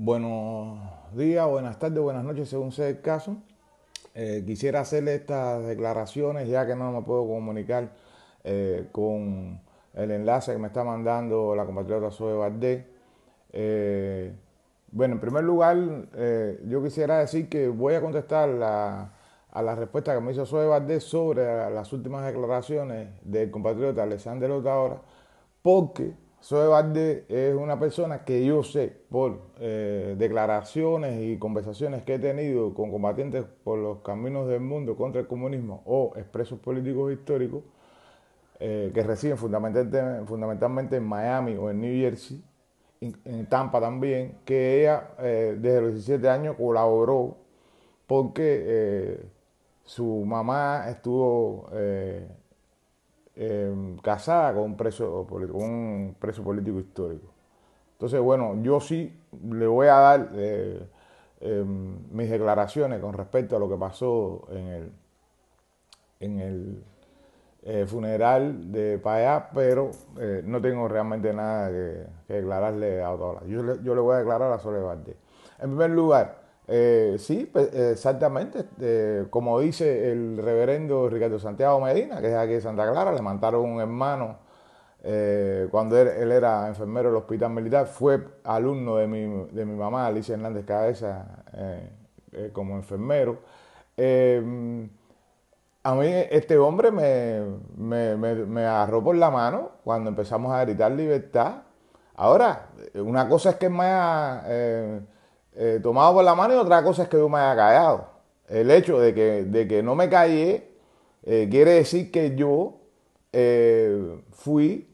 Buenos días, buenas tardes, buenas noches, según sea el caso. Eh, quisiera hacerle estas declaraciones ya que no me puedo comunicar eh, con el enlace que me está mandando la compatriota Zoe Valdés. Eh, bueno, en primer lugar, yo quisiera decir que voy a contestar a la respuesta que me hizo Zoe Valdés sobre las últimas declaraciones del compatriota Alexander Otaora, porque Zoe es una persona que yo sé por eh, declaraciones y conversaciones que he tenido con combatientes por los caminos del mundo contra el comunismo o expresos políticos históricos eh, que reciben fundamentalmente, fundamentalmente, en Miami o en New Jersey, en Tampa también, que ella eh, desde los 17 años colaboró porque su mamá estuvo Em, casada con un, preso, un político histórico. Entonces, bueno, yo sí le voy a dar eh, em, mis declaraciones con respecto a lo que pasó en el, en el eh, funeral de Payá, pero eh, no tengo realmente nada que, declararle a Otola. Yo, yo le voy a declarar a Soledad. En primer lugar, eh, sí, pues, exactamente. Eh, como dice el reverendo Ricardo Santiago Medina, que es aquí de Santa Clara, le mandaron un hermano eh, cuando él, era enfermero del hospital militar. Fue alumno de mi, mamá, Alicia Hernández Cabeza, como enfermero. a mí este hombre me, agarró por la mano cuando empezamos a gritar libertad. Ahora, una cosa es que me más... Eh, tomado por la mano y otra cosa es que yo me haya callado. El hecho de que, de que no me callé eh, quiere decir que yo eh, fui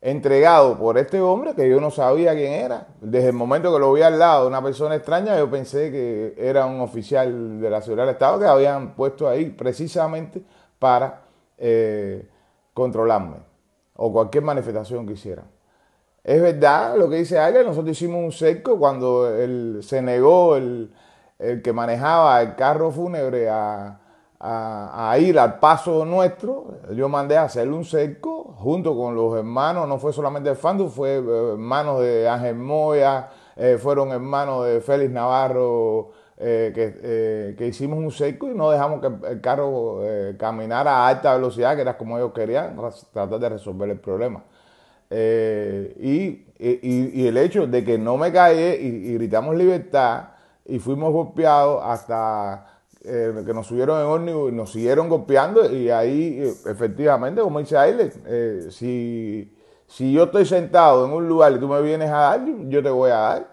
entregado por este hombre que yo no sabía quién era. Desde el momento que lo vi al lado de una persona extraña, yo pensé que era un oficial de la Seguridad del Estado que habían puesto ahí precisamente para controlarme o cualquier manifestación que hicieran. Es verdad lo que dice alguien, nosotros hicimos un cerco cuando él, se negó el, que manejaba el carro fúnebre a, ir al paso nuestro. Yo mandé a hacerle un cerco junto con los hermanos, no fue solamente el Fandu, fue eh, hermanos de Ángel Moya, eh, fueron hermanos de Félix Navarro, eh, que, que, hicimos un cerco y no dejamos que el carro caminara a alta velocidad, que era como ellos querían, tratar de resolver el problema. Eh, y, el hecho de que no me callé y, gritamos libertad y fuimos golpeados hasta eh, que nos subieron en ómnibus y nos siguieron golpeando y ahí eh, efectivamente, como dice Aile, si, si yo estoy sentado en un lugar y tú me vienes a dar, yo te voy a dar.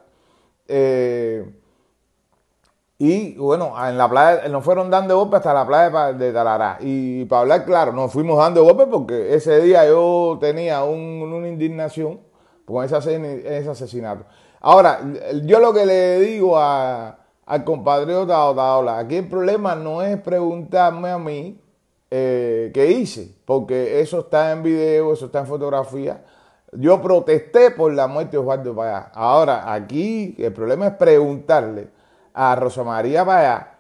Y bueno, en la playa nos fueron dando golpes hasta la playa de Talará. Y para hablar claro, nos fuimos dando golpes porque ese día yo tenía una indignación con ese, asesinato. Ahora, yo lo que le digo al compatriota Otaola, aquí el problema no es preguntarme a mí eh, qué hice, porque eso está en video, eso está en fotografía. Yo protesté por la muerte de Osvaldo Payá. Ahora, aquí el problema es preguntarle a Rosa María Paya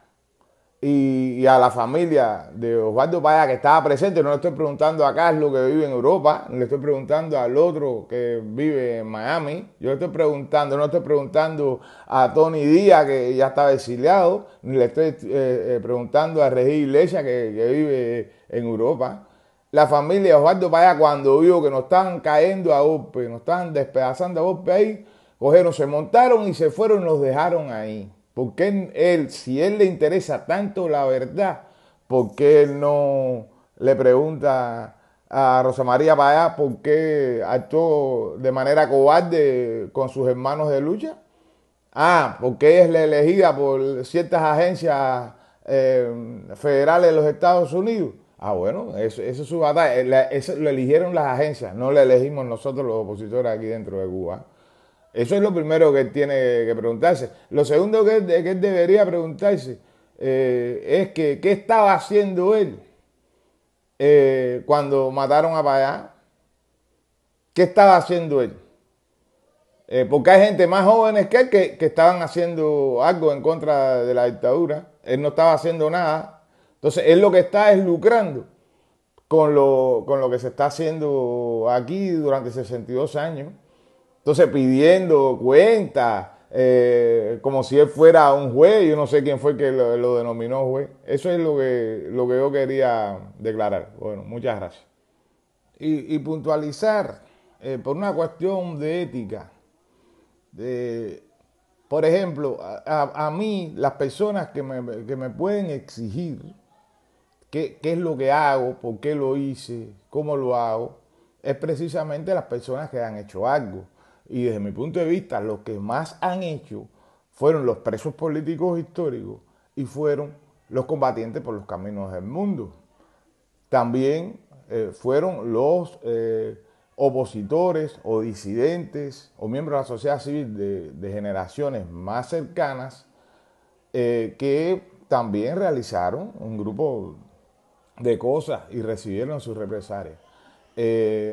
y, a la familia de Osvaldo Paya que estaba presente. No le estoy preguntando a Carlos que vive en Europa, le estoy preguntando al otro que vive en Miami. Yo le estoy preguntando, no le estoy preguntando a Tony Díaz que ya está exiliado, ni le estoy eh, eh, preguntando a Regis Iglesias que, vive en Europa la familia de Osvaldo Paya cuando vio que nos estaban cayendo a golpe, nos están despedazando a golpe ahí, se montaron y se fueron, y nos dejaron ahí. ¿Por qué él, si él le interesa tanto la verdad, por qué él no le pregunta a Rosa María Payá por qué actuó de manera cobarde con sus hermanos de lucha? Ah, porque es la elegida por ciertas agencias eh, federales de los Estados Unidos. Ah, bueno, eso, es su batalla. lo eligieron las agencias, no lo elegimos nosotros los opositores aquí dentro de Cuba. Eso es lo primero que tiene que preguntarse. Lo segundo que, él, que debería preguntarse eh, es que qué estaba haciendo él eh, cuando mataron a Payá. ¿Qué estaba haciendo él? Eh, porque hay gente más jóvenes que él que, estaban haciendo algo en contra de la dictadura. Él no estaba haciendo nada. Entonces, él lo que está es lucrando con lo, con lo que se está haciendo aquí durante 62 años. Entonces pidiendo cuentas, eh, como si él fuera un juez, yo no sé quién fue que lo, denominó juez. Eso es lo que, lo que yo quería declarar. Bueno, muchas gracias. Y, puntualizar, eh, por una cuestión de ética, por ejemplo, a, mí, las personas que me, que me pueden exigir qué, qué es lo que hago, por qué lo hice, cómo lo hago, es precisamente las personas que han hecho algo y desde mi punto de vista lo que más han hecho fueron los presos políticos históricos y fueron los combatientes por los caminos del mundo. También eh, fueron los eh, opositores o disidentes o miembros de la sociedad civil de, generaciones más cercanas eh, que también realizaron un grupo de cosas y recibieron sus represalias.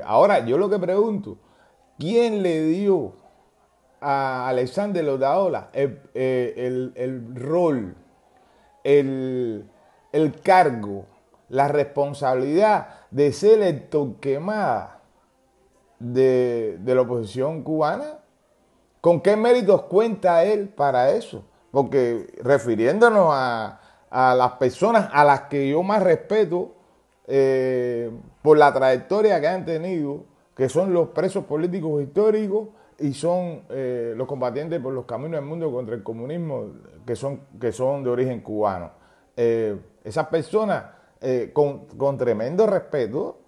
ahora, yo lo que pregunto, ¿Quién le dio a Alexander Odaola eh, el, el, rol, el, cargo, la responsabilidad de ser el toquemada de, la oposición cubana? ¿Con qué méritos cuenta él para eso? Porque refiriéndonos a, las personas a las que yo más respeto eh, por la trayectoria que han tenido que son los presos políticos históricos y son eh, los combatientes por los caminos del mundo contra el comunismo, que son, que son de origen cubano. Eh, esas personas, eh, con, tremendo respeto,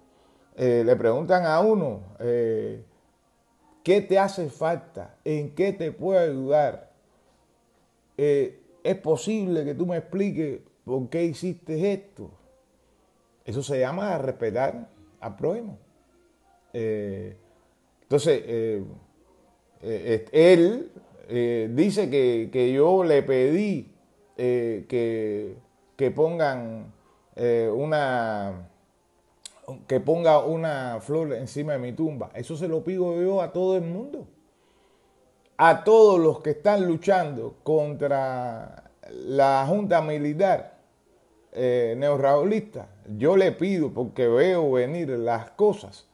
le preguntan a uno, ¿qué te hace falta? ¿En qué te puedo ayudar? ¿Es posible que tú me expliques por qué hiciste esto? Eso se llama respetar al prójimo. Eh, entonces, eh, eh, él dice que, yo le pedí que, pongan una que ponga una flor encima de mi tumba. Eso se lo pido yo a todo el mundo. A todos los que están luchando contra la junta militar eh, neorraulista. Yo le pido, porque veo venir las cosas,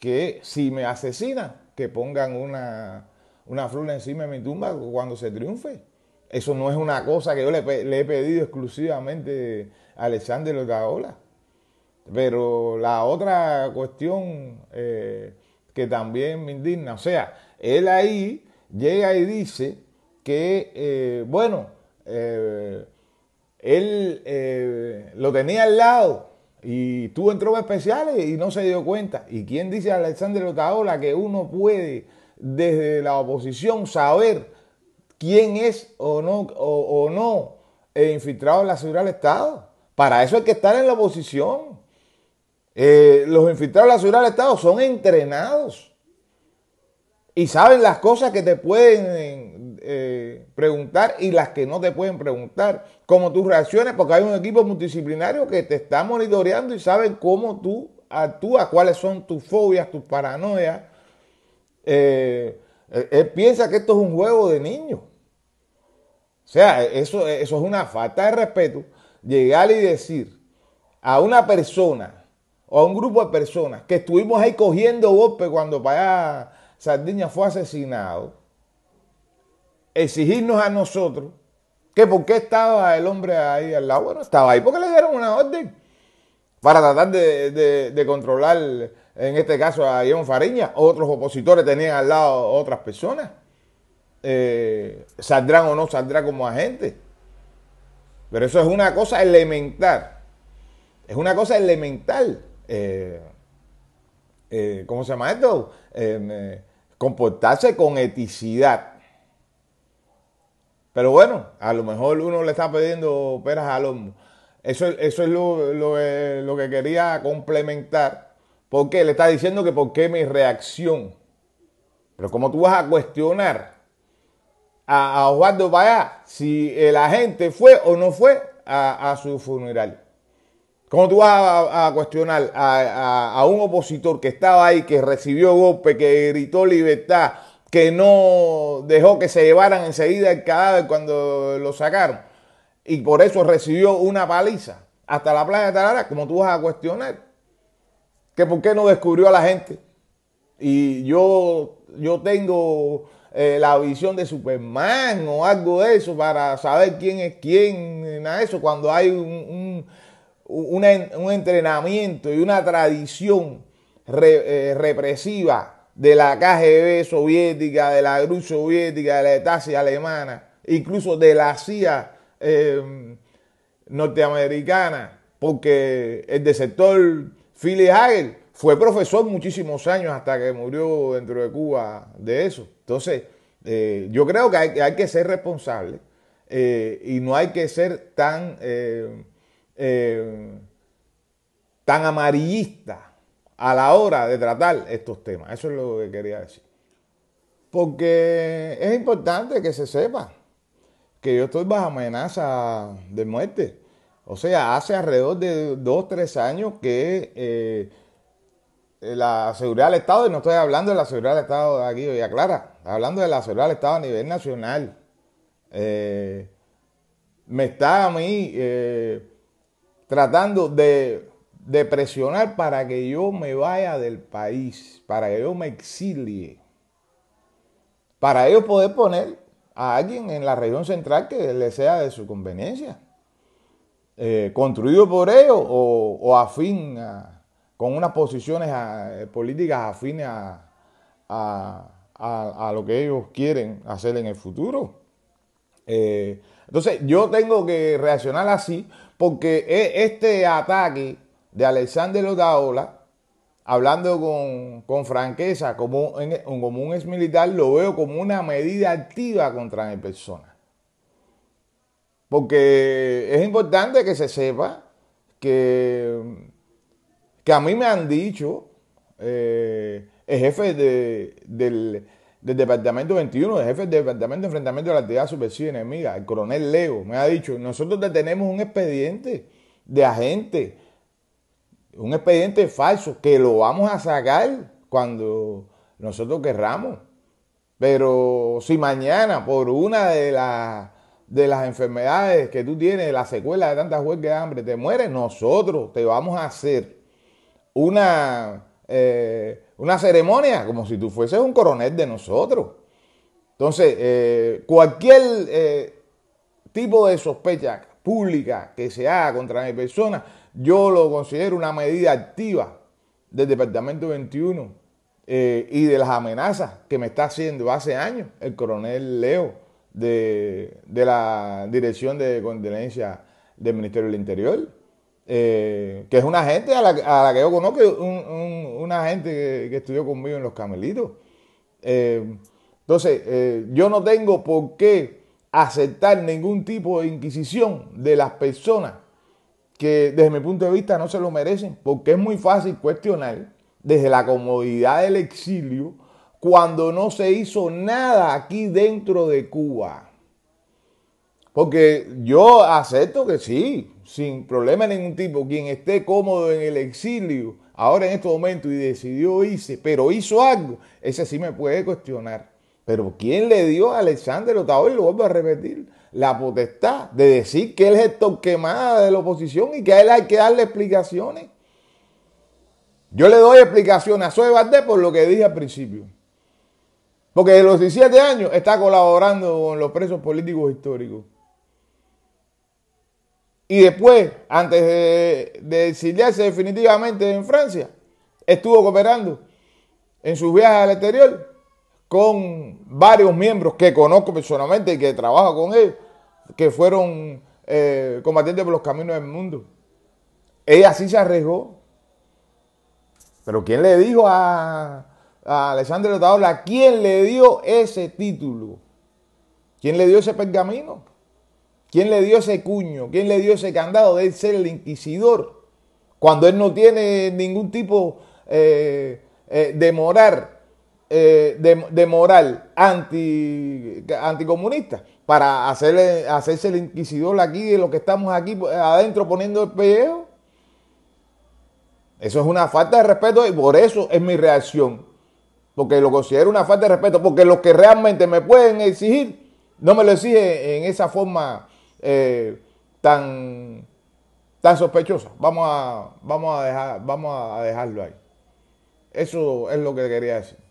que si me asesinan, que pongan una, una flor encima de mi tumba cuando se triunfe. Eso no es una cosa que yo le, he pedido exclusivamente a Alexander Gaola. Pero la otra cuestión eh, que también me indigna, o sea, él ahí llega y dice que, eh, bueno, eh, él lo tenía al lado y tú entró especiales y no se dio cuenta. ¿Y quién dice a Alexander Otaola que uno puede desde la oposición saber quién es o no, o, no eh, infiltrado en la seguridad del Estado? Para eso hay que estar en la oposición. Eh, los infiltrados en la seguridad del Estado son entrenados y saben las cosas que te pueden eh, preguntar y las que no te pueden preguntar, como tú reacciones, porque hay un equipo multidisciplinario que te está monitoreando y saben cómo tú actúas, cuáles son tus fobias, tus paranoias. Eh, él, piensa que esto es un juego de niños. O sea, eso, eso es una falta de respeto. Llegar y decir a una persona o a un grupo de personas que estuvimos ahí cogiendo golpe cuando para allá Sardiña fue asesinado, exigirnos a nosotros que por qué estaba el hombre ahí al lado. Bueno, estaba ahí porque le dieron una orden para tratar de, controlar, en este caso, a Ion Fariña. Otros opositores tenían al lado otras personas. Eh, saldrán o no saldrá como agentes. Pero eso es una cosa elemental. Es una cosa elemental. Eh, eh, ¿Cómo se llama esto? comportarse con eticidad. Pero bueno, a lo mejor uno le está pidiendo peras al hombro. Eso, eso es eh, lo, que quería complementar. Porque le está diciendo que por qué mi reacción. Pero ¿cómo tú vas a cuestionar a, a Osvaldo Payá si la gente fue o no fue a, su funeral? ¿Cómo tú vas a, cuestionar a, un opositor que estaba ahí, que recibió golpe, que gritó libertad, que no dejó que se llevaran enseguida el cadáver cuando lo sacaron. Y por eso recibió una paliza hasta la playa de Tarara, como tú vas a cuestionar. Que por qué no descubrió a la gente. Y yo, yo tengo eh, la visión de Superman o algo de eso para saber quién es quién, eso. Cuando hay un, entrenamiento y una tradición eh, represiva de la KGB soviética, de la GRU soviética, de la Stasi alemana, incluso de la CIA em, norteamericana, porque el desertor Philly Hagel fue profesor muchísimos años hasta que murió dentro de Cuba de eso. Entonces, eh, yo creo que hay, que ser responsable eh, y no hay que ser tan, eh, em, tan amarillista a la hora de tratar estos temas. Eso es lo que quería decir. Porque es importante que se sepa que yo estoy bajo amenaza de muerte. O sea, hace alrededor de dos, tres años que eh, la seguridad del Estado, y no estoy hablando de la seguridad del Estado de aquí, hoy aclara, hablando de la seguridad del Estado a nivel nacional. Eh, me está a mí eh, tratando de de presionar para que yo me vaya del país, para que yo me exilie, para ellos poder poner a alguien en la región central que le sea de su conveniencia, eh, construido por ellos o, afín a, con unas posiciones eh, políticas afines a, a, lo que ellos quieren hacer en el futuro. Eh, entonces yo tengo que reaccionar así porque e, este ataque de Alexander Odaola, hablando con, franqueza, como, un ex militar, lo veo como una medida activa contra mi persona. Porque es importante que se sepa que, que a mí me han dicho eh, el jefe del, Departamento 21, el jefe del Departamento de Enfrentamiento de la Actividad Subversiva Enemiga, el coronel Leo, me ha dicho, nosotros tenemos un expediente de agentes un expediente falso que lo vamos a sacar cuando nosotros querramos. Pero si mañana por una de, de las enfermedades que tú tienes, la secuela de tantas huelgas de hambre, te mueres, nosotros te vamos a hacer una, eh, una ceremonia como si tú fueses un coronel de nosotros. Entonces, eh, cualquier eh, tipo de sospecha pública que se haga contra mi persona, yo lo considero una medida activa del Departamento 21 eh, y de las amenazas que me está haciendo hace años el coronel Leo de, la Dirección de Contenencia del Ministerio del Interior. Eh, que es una gente a la, que yo conozco, una gente que, estudió conmigo en los Camelitos. Eh, entonces, yo no tengo por qué aceptar ningún tipo de inquisición de las personas que desde mi punto de vista no se lo merecen, porque es muy fácil cuestionar desde la comodidad del exilio cuando no se hizo nada aquí dentro de Cuba. Porque yo acepto que sí, sin problema de ningún tipo, quien esté cómodo en el exilio ahora en este momento y decidió irse, pero hizo algo, ese sí me puede cuestionar. Pero ¿quién le dio a Alexander y Lo vuelvo a repetir la potestad de decir que él es el toquemada de la oposición y que a él hay que darle explicaciones. Yo le doy explicaciones a Zoe Valdés por lo que dije al principio. Porque de los 17 años está colaborando con los presos políticos históricos. Y después, antes de, de exiliarse definitivamente en Francia, estuvo cooperando en sus viajes al exterior con varios miembros que conozco personalmente y que trabajo con él, que fueron eh, combatientes por los caminos del mundo. Ella sí se arriesgó. Pero ¿quién le dijo a, a Alessandro Otaola? ¿Quién le dio ese título? ¿Quién le dio ese pergamino? ¿Quién le dio ese cuño? ¿Quién le dio ese candado de ser el inquisidor? Cuando él no tiene ningún tipo eh, eh, de morar? Eh, de, moral anti, anticomunista para hacerle, hacerse el inquisidor aquí de lo que estamos aquí eh, adentro poniendo el pellejo. Eso es una falta de respeto y por eso es mi reacción. Porque lo considero una falta de respeto. Porque lo que realmente me pueden exigir, no me lo exige en esa forma eh, tan, tan sospechosa. Vamos a, vamos, a dejar, vamos a dejarlo ahí. Eso es lo que quería decir.